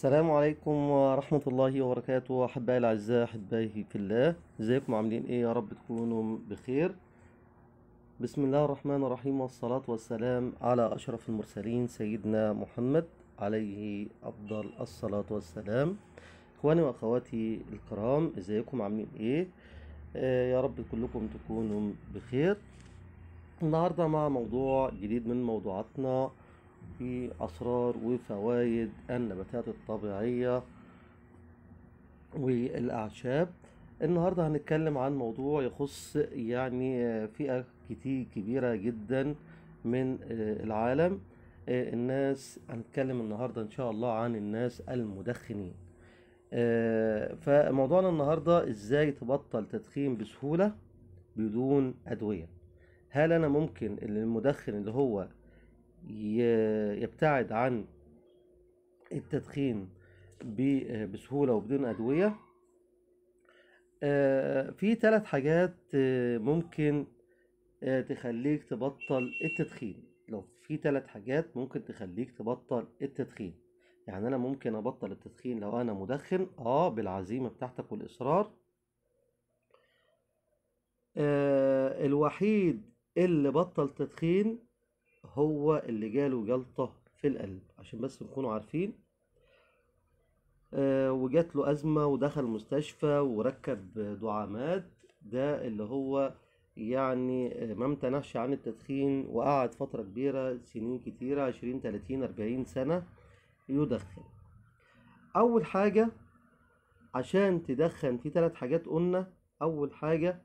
السلام عليكم ورحمة الله وبركاته أحبائي الأعزاء أحبائي في الله ازيكم عاملين إيه يا رب تكونوا بخير بسم الله الرحمن الرحيم والصلاة والسلام على أشرف المرسلين سيدنا محمد عليه أفضل الصلاة والسلام إخواني وأخواتي الكرام ازيكم عاملين إيه آه يا رب كلكم تكونوا بخير النهاردة مع موضوع جديد من موضوعاتنا في أسرار وفوائد النباتات الطبيعية والأعشاب النهاردة هنتكلم عن موضوع يخص يعني فئة كتير كبيرة جدا من آه، العالم آه، الناس هنتكلم النهاردة إن شاء الله عن الناس المدخنين آه، فموضوعنا النهاردة إزاي تبطل تدخين بسهولة بدون أدوية هل أنا ممكن المدخن اللي هو يبتعد عن التدخين بسهولة وبدون أدوية آه، في ثلاث حاجات آه، ممكن آه، تخليك تبطل التدخين لو في ثلاث حاجات ممكن تخليك تبطل التدخين يعني انا ممكن ابطل التدخين لو انا مدخن اه بالعزيمه بتاعتك والاصرار آه الوحيد اللي بطل تدخين هو اللي جاله جلطه في القلب عشان بس نكونوا عارفين آه وجات له أزمة ودخل مستشفى وركب دعامات ده اللي هو يعني آه، ما امتنعش عن التدخين وقعد فترة كبيرة سنين كتيرة عشرين تلاتين أربعين سنة يدخن أول حاجة عشان تدخن في تلات حاجات قلنا أول حاجة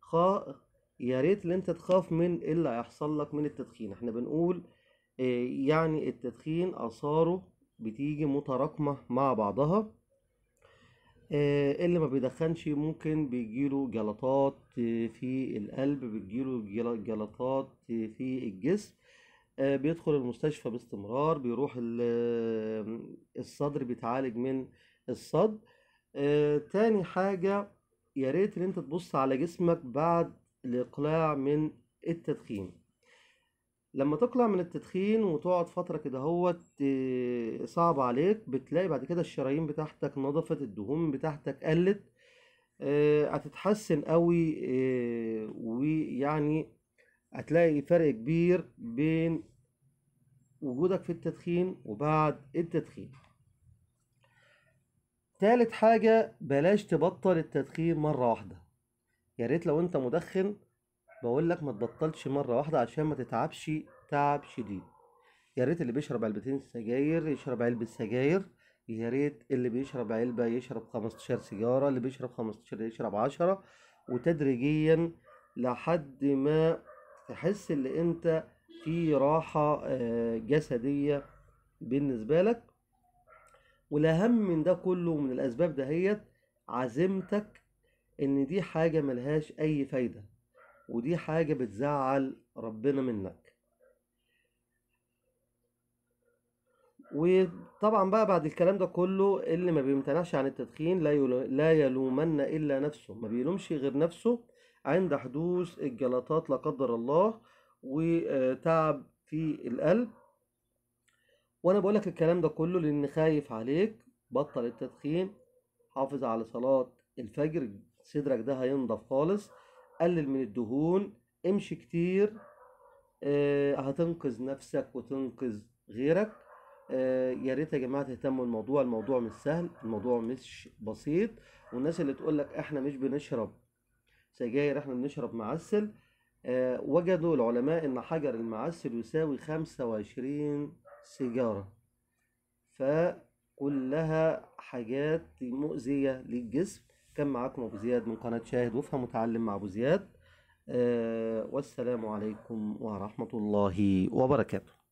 خا يا ريت اللي انت تخاف من إيه اللي هيحصل لك من التدخين احنا بنقول آه، يعني التدخين اثاره بتيجي متراكمه مع بعضها آه، اللي ما بيدخنش ممكن بيجيله جلطات في القلب بيجيله جلطات في الجسم آه، بيدخل المستشفى باستمرار بيروح الصدر بيتعالج من الصدر تاني حاجة يا ريت ان انت تبص على جسمك بعد الاقلاع من التدخين لما تقلع من التدخين وتقعد فترة كده هوت آه، صعب عليك بتلاقي بعد كده الشرايين بتاعتك نضفت الدهون بتاعتك قلت آه، هتتحسن قوي آه، ويعني هتلاقي فرق كبير بين وجودك في التدخين وبعد التدخين تالت حاجة بلاش تبطل التدخين مرة واحدة يا ريت لو انت مدخن بقول لك ما تبطلش مره واحده عشان ما تتعبش تعب شديد يا ريت اللي بيشرب علبتين سجاير يشرب علبه سجاير يا ريت اللي بيشرب علبه يشرب 15 سيجاره اللي بيشرب 15 يشرب 10 وتدريجيا لحد ما تحس ان انت في راحه آه، جسديه بالنسبه لك والاهم من ده كله من الاسباب دهيت عزيمتك ان دي حاجه ملهاش اي فايده ودي حاجة بتزعل ربنا منك وطبعا بقى بعد الكلام ده كله اللي ما بيمتنعش عن التدخين لا لا يلومن الا نفسه ما بيلومش غير نفسه عند حدوث الجلطات لا قدر الله وتعب في القلب وانا بقولك الكلام ده كله لان خايف عليك بطل التدخين حافظ على صلاة الفجر صدرك ده هينضف خالص قلل من الدهون امشي كتير آه هتنقذ نفسك وتنقذ غيرك آه يا ريت يا جماعه تهتموا الموضوع الموضوع مش سهل الموضوع مش بسيط والناس اللي تقول لك احنا مش بنشرب سجاير احنا بنشرب معسل آه وجدوا العلماء ان حجر المعسل يساوي 25 سيجاره فكلها حاجات مؤذيه للجسم كان معاكم أبو زياد من قناة شاهد وافهم وتعلم مع أبو زياد آه، والسلام عليكم ورحمة الله وبركاته